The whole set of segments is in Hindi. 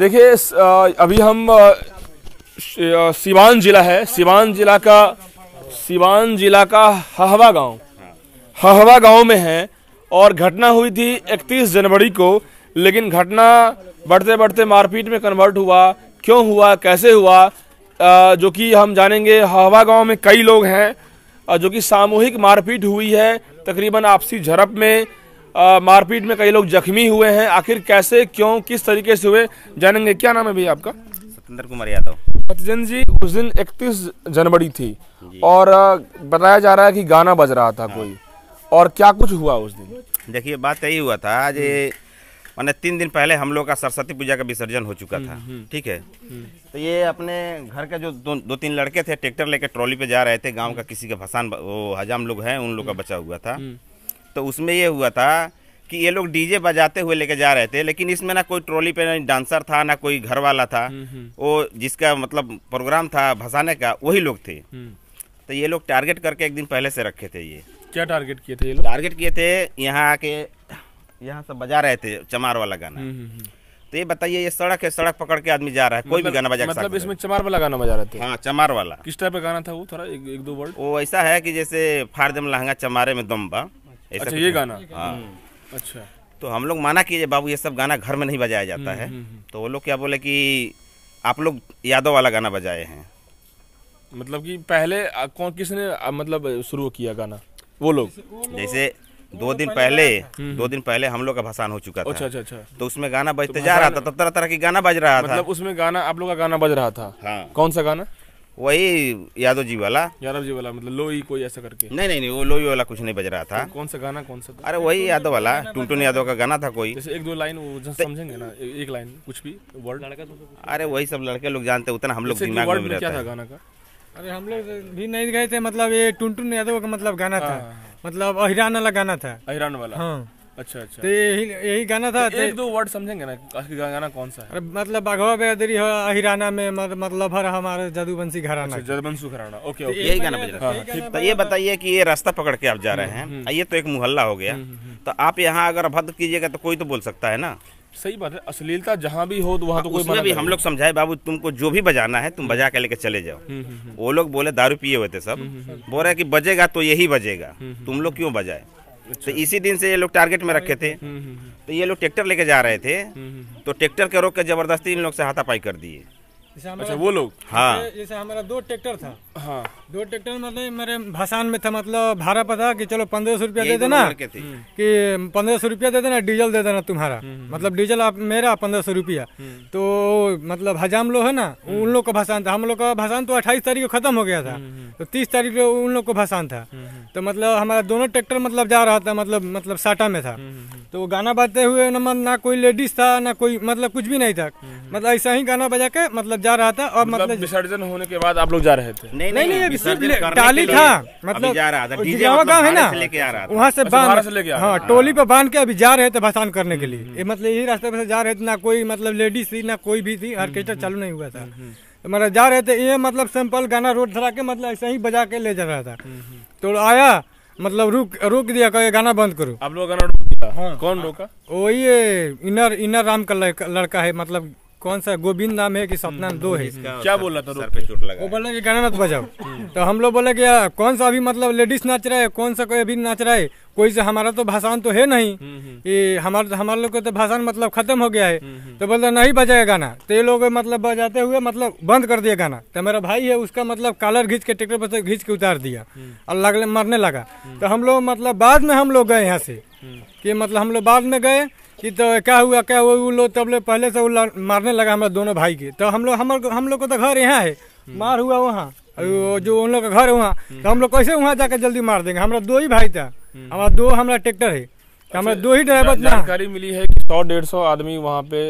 देखिए अभी हम सिवान जिला है सिवान जिला का सिवान जिला का हहवा गांव हहवा गांव में है और घटना हुई थी 31 जनवरी को लेकिन घटना बढ़ते बढ़ते मारपीट में कन्वर्ट हुआ क्यों हुआ कैसे हुआ जो कि हम जानेंगे हवा गांव में कई लोग हैं जो कि सामूहिक मारपीट हुई है तकरीबन आपसी झड़प में मारपीट में कई लोग जख्मी हुए हैं आखिर कैसे क्यों किस तरीके से हुए जानेंगे क्या नाम है भैया आपका सतेंद्र कुमार यादव सत्यजन जी उस दिन 31 जनवरी थी और बताया जा रहा है कि गाना बज रहा था हाँ। कोई और क्या कुछ हुआ उस दिन देखिए बात यही हुआ था आज मैंने तीन दिन पहले हम लोग का सरस्वती पूजा का विसर्जन हो चुका हम्म, था हम्म। ठीक है हम्म। तो ये अपने घर के जो दो, दो तीन लड़के थे ट्रैक्टर लेके ट्रॉली पे जा रहे थे गांव का किसी का फसान वो हजाम लोग हैं उन लोग का बचा हुआ था तो उसमें ये हुआ था कि ये लोग डीजे बजाते हुए लेके जा रहे थे लेकिन इसमें ना कोई ट्रॉली पे ना डांसर था ना कोई घर वाला था हम्म, हम्म। वो जिसका मतलब प्रोग्राम था भसाने का वही लोग थे हम्म। तो ये लोग टारगेट करके एक दिन पहले से रखे थे ये क्या टारगेट किए थे ये लोग टारगेट किए थे यहाँ आके यहाँ सब बजा रहे थे चमार वाला गाना तो ये बताइए ये सड़क है सड़क पकड़ के आदमी जा रहा है कोई भी मतलब गाना बजा मतलब इसमें चमार वाला गाना बजा रहे थे हाँ चमार वाला किस टाइप का गाना था वो थोड़ा एक, एक दो वर्ड वो ऐसा है कि जैसे फार लहंगा चमारे में दम्बा अच्छा ये गाना हाँ हम्म। अच्छा तो हम लोग माना कि बाबू ये सब गाना घर में नहीं बजाया जाता हम्म, है हम्म, तो वो लोग क्या बोले कि आप लोग यादव वाला गाना बजाए हैं मतलब कि पहले कौन किसने मतलब शुरू किया गाना वो लोग जैसे दो दिन पहले दो दिन पहले हम लोग का भसान हो चुका था अच्छा अच्छा, अच्छा। तो उसमें गाना तो बजते जा रहा था तो तब तरह तरह की गाना बज रहा था मतलब उसमें गाना आप लोग का गाना बज रहा था हाँ। कौन सा गाना वही यादव जी वाला यादव जी वाला मतलब लोई कोई ऐसा करके नहीं नहीं नहीं वो लोई वाला कुछ नहीं बज रहा था तो कौन सा गाना कौन सा अरे वही यादव वाला टूटन यादव का गाना था कोई जैसे एक दो लाइन वो समझेंगे ना एक लाइन कुछ भी वर्ड तो अरे वही सब लड़के लोग जानते उतना हम लोग दिमाग में रहता है गाना का अरे हम लोग भी नहीं गए थे मतलब ये टुनटुन यादव का मतलब गाना था हाँ। मतलब अहिरान वाला गाना था अहिरान वाला हाँ अच्छा अच्छा तो यही यही गाना था तो तो- एक दो वर्ड समझेंगे ना गाना कौन सा है मतलब बाघवा बेदरी हिराना में मतलब हर हमारे जादूबंसी घराना अच्छा, घराना ओके ओके तो यही गाना बज रहा हाँ, हाँ। तो ये बताइए कि ये रास्ता पकड़ के आप जा रहे हैं ये हम्म, हम्म। तो एक मोहल्ला हो गया हम्म, तो आप यहाँ अगर भद्र कीजिएगा तो कोई तो बोल सकता है ना सही बात है अश्लीलता जहाँ भी हो तो वहाँ तो हाँ, कोई भी हम लोग समझाए बाबू तुमको जो भी बजाना है तुम बजा के लेके चले जाओ वो लोग बोले दारू पिए हुए थे सब बोल रहे कि बजेगा तो यही बजेगा तुम लोग क्यों बजाए तो इसी दिन से ये लोग टारगेट में रखे थे हम्म, हम्म, हम्म। तो ये लोग ट्रैक्टर लेके जा रहे थे तो ट्रैक्टर के रोक के जबरदस्ती इन लोग से हाथापाई कर दिए अच्छा वो लोग हाँ जैसे हमारा दो ट्रैक्टर था हाँ दो ट्रैक्टर मतलब मेरे भसान में था मतलब भाड़ा पता कि चलो पंद्रह सौ रुपया दे देना हम्म। कि पंद्रह सौ रुपया दे देना डीजल दे देना तुम्हारा हम्म, हम्म। मतलब डीजल आप मेरा पंद्रह सौ रुपया तो मतलब हजाम लोग है ना उन लोग का भसान था हम लोग का भसान तो अट्ठाईस तारीख को खत्म हो गया था तो तीस तारीख को उन लोग को भसान था तो मतलब हमारा दोनों ट्रैक्टर मतलब जा रहा था मतलब मतलब साटा में था तो गाना बजते हुए ना कोई लेडीज था ना कोई मतलब कुछ भी नहीं था मतलब ऐसा ही गाना बजा के मतलब जा रहा था और मतलब, मतलब विसर्जन होने के बाद आप लोग जा रहे थे नहीं नहीं, नहीं टाली था मतलब गाँव है ना वहाँ से बांध हाँ, हाँ। टोली पे बांध के अभी जा रहे थे भसान करने के हम्म, लिए हम्म। मतलब यही रास्ते पे जा रहे थे ना कोई मतलब लेडीज थी ना कोई भी थी हम्म, ऑर्केस्ट्रा चालू नहीं हुआ था तो मतलब जा रहे थे ये मतलब सिंपल गाना रोड धरा के मतलब ऐसे ही बजा के ले जा रहा था तो आया मतलब रुक रोक दिया कहे गाना बंद करो अब लोग गाना रुक दिया हाँ कौन रोका वही इनर इनर राम का लड़का है मतलब कौन सा गोविंद नाम है कि सपना हम्म, दो है हम्म, हम्म। क्या बोला था सर पे चोट लगा वो बोला कि गाना मत बजाओ तो हम लोग बोले कि कौन सा अभी मतलब लेडीज नाच रहा है कौन सा कोई अभी नाच रहा है कोई से हमारा तो भाषण तो है नहीं ये हमारे हमारे लोग का तो भाषण मतलब खत्म हो गया है तो बोलता नहीं बजाया गाना तो ये लोग मतलब बजाते हुए मतलब बंद कर दिया गाना तो मेरा भाई है उसका मतलब कालर घींच के ट्रैक्टर पर घींच के उतार दिया और लगने मरने लगा तो हम लोग मतलब बाद में हम लोग गए यहाँ से कि मतलब हम लोग बाद में गए कि तो क्या हुआ क्या हुआ वो लोग तब तो पहले से वो मारने लगा हमारे दोनों भाई के तो हम लोग हम हम लोग को तो घर यहाँ है हम्म। मार हुआ वहाँ जो उन लोग का घर है वहाँ हम्म। तो हम लोग कैसे वहाँ जाकर जल्दी मार देंगे हमारा दो ही भाई था हम्म। हमारा दो हमारा ट्रैक्टर है तो हमारे अच्छा, दो ही ड्राइवर जानकारी मिली है कि सौ डेढ़ सौ आदमी वहाँ पे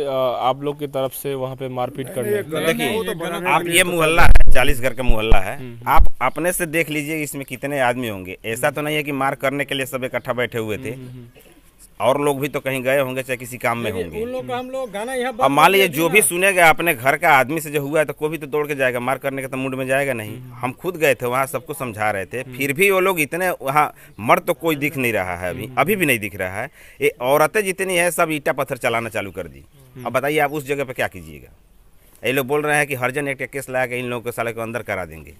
आप लोग की तरफ से वहाँ पे मारपीट कर देखिए तो आप ये मोहल्ला है चालीस घर का मोहल्ला है आप अपने से देख लीजिए इसमें कितने आदमी होंगे ऐसा तो नहीं है कि मार करने के लिए सब इकट्ठा बैठे हुए थे और लोग भी तो कहीं गए होंगे चाहे किसी काम में होंगे उन लोग का हम लोग गाना यहाँ अब मान लीजिए जो भी सुनेगा अपने घर का आदमी से जो हुआ है तो कोई भी तो दौड़ के जाएगा मार करने का तो मूड में जाएगा नहीं हम्म। हम खुद गए थे वहाँ सबको समझा रहे थे हम्म। फिर भी वो लोग इतने वहाँ मर तो कोई दिख नहीं रहा है अभी हम्म। अभी भी नहीं दिख रहा है ये औरतें जितनी है सब ईटा पत्थर चलाना चालू कर दी अब बताइए आप उस जगह पर क्या कीजिएगा ये लोग बोल रहे हैं कि हर जन एक केस लगा के इन लोगों को साले को अंदर करा देंगे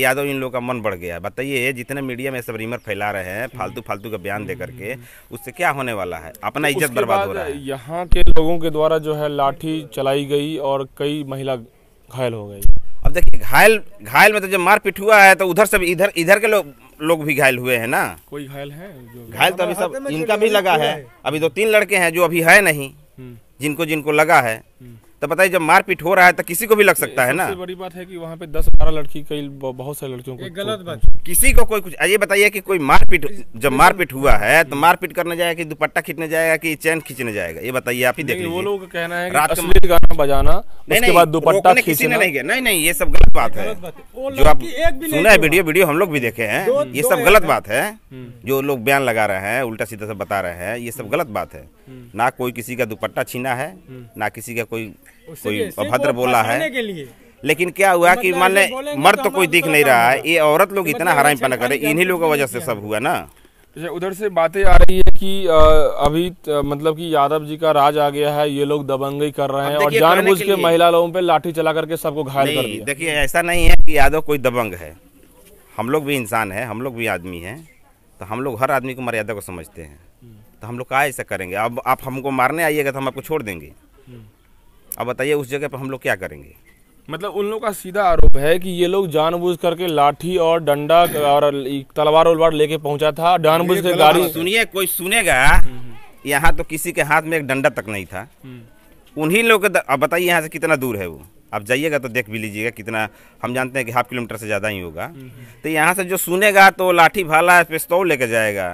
यादव इन लोगों का मन बढ़ गया बताइए जितने मीडिया में सब रिमर फैला रहे हैं हम्म। फालतू फालतू का बयान दे करके उससे क्या होने वाला है अपना तो इज्जत बर्बाद हो रहा है यहाँ के लोगों के द्वारा जो है लाठी चलाई गई और कई महिला घायल हो गई अब देखिए घायल घायल में तो जब मारपीट हुआ है तो उधर से इधर इधर के लोग लोग भी घायल हुए हैं ना कोई घायल है घायल तो अभी सब इनका भी लगा है अभी दो तीन लड़के हैं जो अभी है नहीं हम्म। जिनको जिनको लगा है हम्म। तो बताइए जब मारपीट हो रहा है तो किसी को भी लग सकता है ना बड़ी बात है कि वहाँ पे दस बारह लड़की कई बहुत सारी लड़कियों को गलत तो- बात किसी को कोई कुछ ये बताइए कि कोई मारपीट जब मारपीट हुआ है तो मारपीट करने जाएगा कि दुपट्टा खींचने जाएगा कि चैन खींचने जाएगा ये बताइए आप ही देख वो लोग कहना है रात असली गाना बजाना उसके बाद दुपट्टा खींचना नहीं नहीं नहीं ये सब गलत बात है जो आप सुना है वीडियो वीडियो हम लोग भी देखे हैं ये सब गलत बात है हम्म। जो लोग बयान लगा रहे हैं उल्टा सीधा सब बता रहे हैं ये सब हम्म। गलत बात है हम्म। ना कोई किसी का दुपट्टा छीना है ना किसी का कोई कोई अभद्र बोला है लेकिन क्या हुआ तो कि मतलब मान लें तो मर्द तो कोई तो दिख नहीं मतलब रहा है ये औरत लोग इतना मतलब हराम अच्छा पना करे इन्हीं लोगों की वजह से सब हुआ ना जैसे अच्छा, उधर से बातें आ रही है कि अभी मतलब कि यादव जी का राज आ गया है ये लोग दबंगई कर रहे हैं और जानबूझ के, के महिला लोगों पे लाठी चला करके सबको घायल कर दिया देखिए ऐसा नहीं है कि यादव कोई दबंग है हम लोग भी इंसान है हम लोग भी आदमी हैं तो हम लोग हर आदमी को मर्यादा को समझते हैं हम्म। तो हम लोग कहा ऐसा करेंगे अब आप हमको मारने आइएगा तो हम आपको छोड़ देंगे हम्म। अब बताइए उस जगह पर हम लोग क्या करेंगे मतलब उन लोगों का सीधा आरोप है कि ये लोग जानबूझ करके लाठी और डंडा और तलवार उलवार लेके पहुंचा था जानबूझ के गाड़ी सुनिए कोई सुनेगा यहाँ तो किसी के हाथ में एक डंडा तक नहीं था उन्हीं लोग अब बताइए यहाँ से कितना दूर है वो आप जाइएगा तो देख भी लीजिएगा कितना हम जानते हैं कि हाफ किलोमीटर से ज़्यादा ही होगा तो यहाँ से जो सुनेगा तो लाठी भाला पिस्तौल लेके जाएगा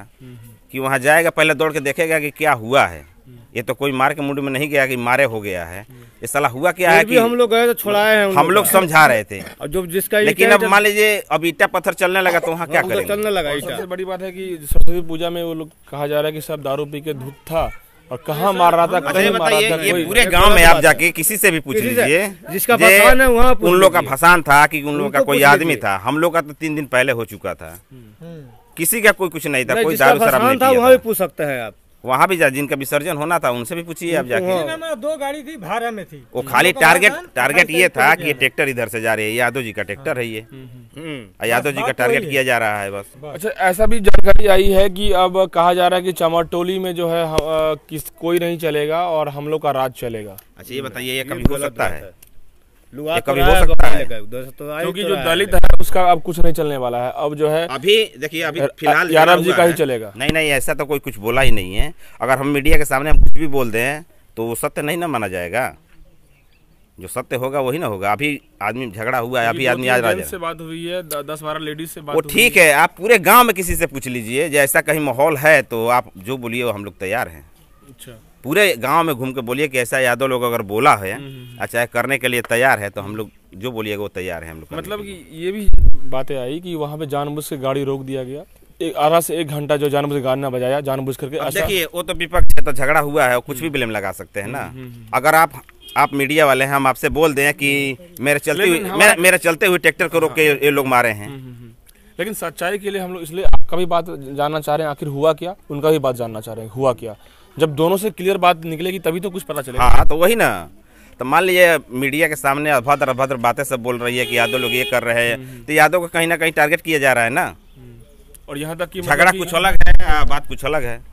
कि वहाँ जाएगा पहले दौड़ के देखेगा कि क्या हुआ है हम्म। ये तो कोई मार के मुंड में नहीं गया कि मारे हो गया है हम्म। ये सलाह हुआ क्या है कि हम लोग गए तो छुड़ाए हैं हम लोग समझा रहे थे और जो जिसका लेकिन अब मान लीजिए अब ईटा पत्थर चलने लगा तो वहाँ क्या हाँ, करेंगे चलने लगा सबसे बड़ी बात है कि सरस्वती पूजा में वो लोग कहा जा रहा है कि सब दारू पी के धूप था और कहाँ मार रहा था अच्छा, कहीं मार रहा था ये पूरे गांव में आप जाके किसी से भी पूछ लीजिए जिसका भसान है वहाँ उन लोग का भसान था कि उन लोग का कोई आदमी था हम लोग का तो तीन दिन पहले हो चुका था हम्म। किसी का कोई कुछ नहीं था कोई दारू शराब नहीं था वहाँ भी पूछ सकते हैं आप वहाँ भी जा जिनका विसर्जन होना था उनसे भी पूछिए आप जाके दो गाड़ी थी भाड़ा में थी वो खाली टारगेट टारगेट ये था कि ये ट्रैक्टर इधर से जा रही है यादव जी का ट्रैक्टर है ये हाँ। हम्म, हम्म, हम्म। यादव जी का टारगेट तो किया जा रहा है बस अच्छा ऐसा भी जानकारी आई है कि अब कहा जा रहा है कि टोली में जो है किस कोई नहीं चलेगा और हम लोग का राज चलेगा अच्छा ये बताइए ये कभी हो सकता है तो तो क्योंकि तो जो दलित है उसका अब कुछ नहीं चलने वाला है अब जो है अभी देखिए अभी फिलहाल यादव जी का ही चलेगा नहीं नहीं ऐसा तो कोई कुछ बोला ही नहीं है अगर हम मीडिया के सामने कुछ भी बोल दें तो वो सत्य नहीं ना माना जाएगा जो सत्य होगा वही ना होगा अभी आदमी झगड़ा हुआ है अभी आदमी आज राजा से बात हुई है दस बारह लेडीज से बात वो ठीक है आप पूरे गांव में किसी से पूछ लीजिए जैसा कहीं माहौल है तो आप जो बोलिए वो हम लोग तैयार हैं अच्छा पूरे गांव में घूम के बोलिए कि ऐसा यादव लोग अगर बोला है हम्म, हम्म, हम्म। अच्छा करने के लिए तैयार है तो हम लोग जो बोलिएगा वो तैयार है हम लोग मतलब कि ये भी बातें आई कि वहाँ पे जानबूझ के गाड़ी रोक दिया गया एक आधा से एक घंटा जो जानबूझ के बजाया जानबूझ करके देखिए वो तो विपक्ष है तो झगड़ा हुआ है कुछ भी ब्लेम लगा सकते हैं ना अगर आप आप मीडिया वाले हैं हम आपसे बोल दें कि मेरे चलते हुए मेरे, मेरे चलते हुए ट्रैक्टर को रोक के हाँ। ये लोग मारे हैं लेकिन सच्चाई के लिए हम लोग इसलिए आपका भी बात जानना चाह रहे हैं आखिर हुआ क्या उनका भी बात जानना चाह रहे हैं हुआ क्या जब दोनों से क्लियर बात निकलेगी तभी तो कुछ पता चलेगा हाँ तो वही ना तो मान लीजिए मीडिया के सामने अभद्र अभद्र बातें सब बोल रही है कि यादव लोग ये कर रहे हैं हम्म, हम्म। तो यादव को कहीं ना कहीं टारगेट किया जा रहा है ना हम्म। और यहाँ तक कि मतलब झगड़ा कुछ अलग है हाँ, बात कुछ अलग है